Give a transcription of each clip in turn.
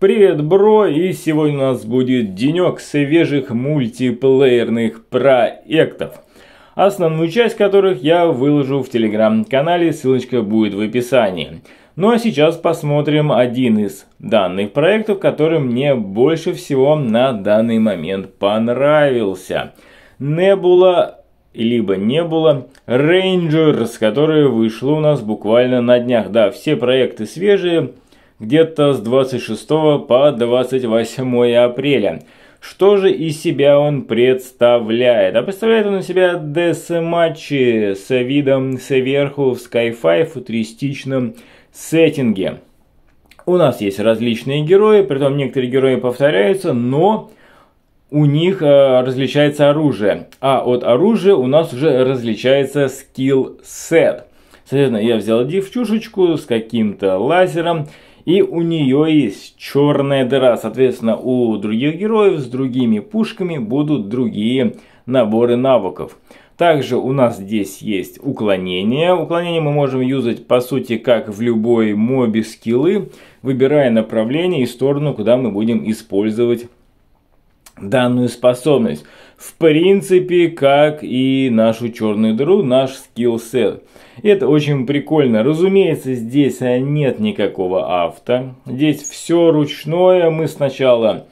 Привет, бро! И сегодня у нас будет денек свежих мультиплеерных проектов. Основную часть которых я выложу в телеграм-канале, ссылочка будет в описании. Ну а сейчас посмотрим один из данных проектов, который мне больше всего на данный момент понравился. Nebula либо не было. Rangers, которое вышло у нас буквально на днях. Да, все проекты свежие, где-то с 26 по 28 апреля. Что же из себя он представляет? А представляет он из себя ДС-матчи с видом сверху в Skyfy в футуристичном сеттинге. У нас есть различные герои, при этом некоторые герои повторяются, но у них э, различается оружие. А от оружия у нас уже различается скилл сет. Соответственно, я взял девчушечку с каким-то лазером. И у нее есть черная дыра. Соответственно, у других героев с другими пушками будут другие наборы навыков. Также у нас здесь есть уклонение. Уклонение мы можем юзать по сути как в любой мобе скиллы, выбирая направление и сторону, куда мы будем использовать данную способность. В принципе, как и нашу черную дыру, наш скиллсет. Это очень прикольно. Разумеется, здесь нет никакого авто. Здесь все ручное. Мы сначала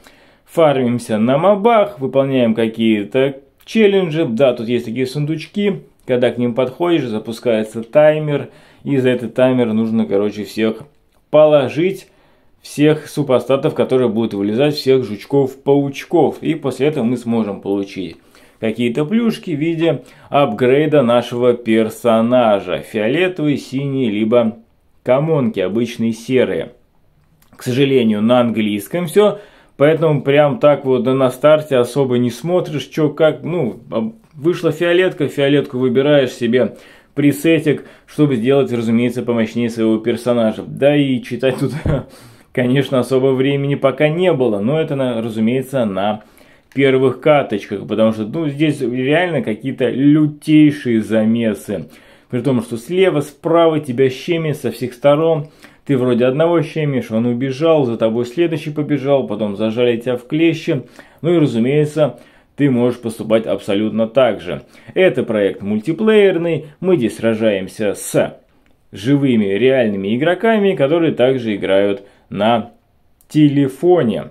фармимся на мобах, выполняем какие-то челленджи. Да, тут есть такие сундучки. Когда к ним подходишь, запускается таймер. И за этот таймер нужно, короче, всех положить всех супостатов, которые будут вылезать, всех жучков-паучков. И после этого мы сможем получить какие-то плюшки в виде апгрейда нашего персонажа. Фиолетовый, синий, либо комонки, обычные серые. К сожалению, на английском все, поэтому прям так вот на старте особо не смотришь, что как, ну, а, вышла фиолетка, фиолетку выбираешь себе пресетик, чтобы сделать, разумеется, помощнее своего персонажа. Да и читать тут Конечно, особо времени пока не было, но это, разумеется, на первых каточках, потому что ну, здесь реально какие-то лютейшие замесы. При том, что слева, справа тебя щемит со всех сторон. Ты вроде одного щемишь, он убежал, за тобой следующий побежал, потом зажали тебя в клещи. Ну и разумеется, ты можешь поступать абсолютно так же. Это проект мультиплеерный, мы здесь сражаемся с живыми реальными игроками, которые также играют на телефоне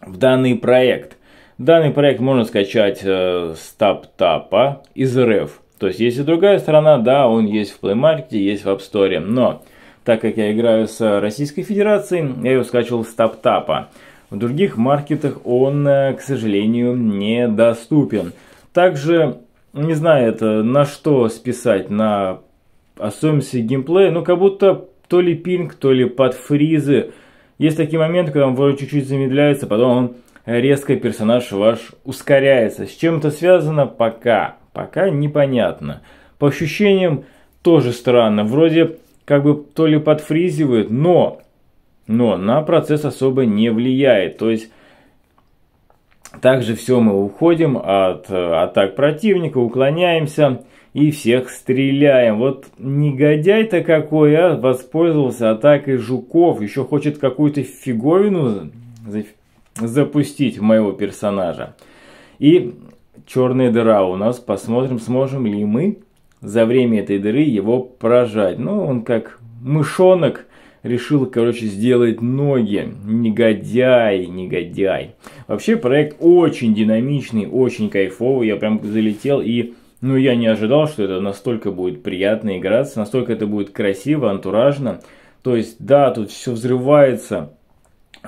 в данный проект. Данный проект можно скачать э, с TapTap из РФ. То есть есть и другая сторона, да, он есть в Play Market, есть в App Store. Но так как я играю с Российской Федерацией, я его скачивал с TapTap. В других маркетах он, э, к сожалению, недоступен. Также, не знаю это на что списать, на особенности геймплея, ну как будто то ли пинг, то ли под фризы. Есть такие моменты, когда он вроде чуть-чуть замедляется, потом он резко персонаж ваш ускоряется. С чем это связано, пока. Пока непонятно. По ощущениям тоже странно. Вроде как бы то ли подфризивает, но, но на процесс особо не влияет. То есть также все мы уходим от э, атак противника, уклоняемся и всех стреляем. Вот негодяй-то какой, а, воспользовался атакой жуков, еще хочет какую-то фиговину запустить моего персонажа. И черная дыра у нас, посмотрим, сможем ли мы за время этой дыры его прожать. Ну, он как мышонок решил, короче, сделать ноги. Негодяй, негодяй. Вообще проект очень динамичный, очень кайфовый. Я прям залетел и... Ну, я не ожидал, что это настолько будет приятно играться, настолько это будет красиво, антуражно. То есть, да, тут все взрывается,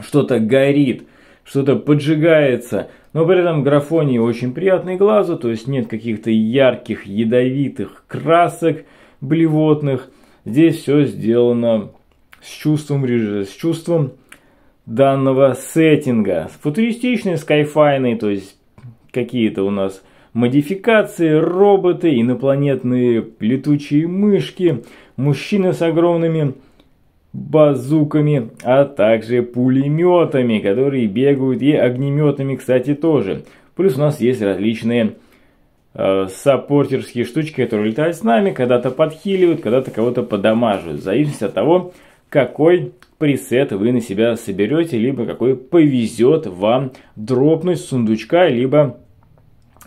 что-то горит, что-то поджигается, но при этом графоний очень приятный глазу, то есть нет каких-то ярких, ядовитых красок блевотных. Здесь все сделано с чувством, с чувством данного сеттинга. футуристичные, скайфайные, то есть какие-то у нас модификации, роботы, инопланетные летучие мышки, мужчины с огромными базуками, а также пулеметами, которые бегают, и огнеметами, кстати, тоже. Плюс у нас есть различные э, саппортерские штучки, которые летают с нами, когда-то подхиливают, когда-то кого-то подамаживают, в зависимости от того, какой пресет вы на себя соберете, либо какой повезет вам дропнуть с сундучка, либо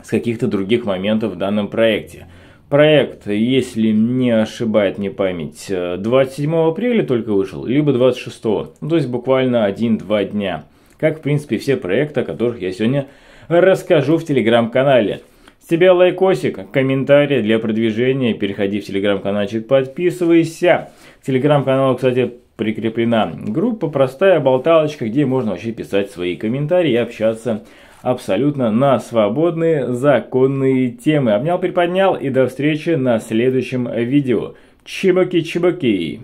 с каких-то других моментов в данном проекте. Проект, если не ошибает мне память, 27 э, апреля только вышел, либо 26, ну, то есть буквально 1-2 дня. Как, в принципе, все проекты, о которых я сегодня расскажу в телеграм-канале тебя лайкосик, комментарий для продвижения. Переходи в телеграм-каналчик, подписывайся. телеграм-каналу, кстати, прикреплена группа «Простая болталочка», где можно вообще писать свои комментарии и общаться абсолютно на свободные законные темы. Обнял, приподнял и до встречи на следующем видео. Чебаки-чебаки!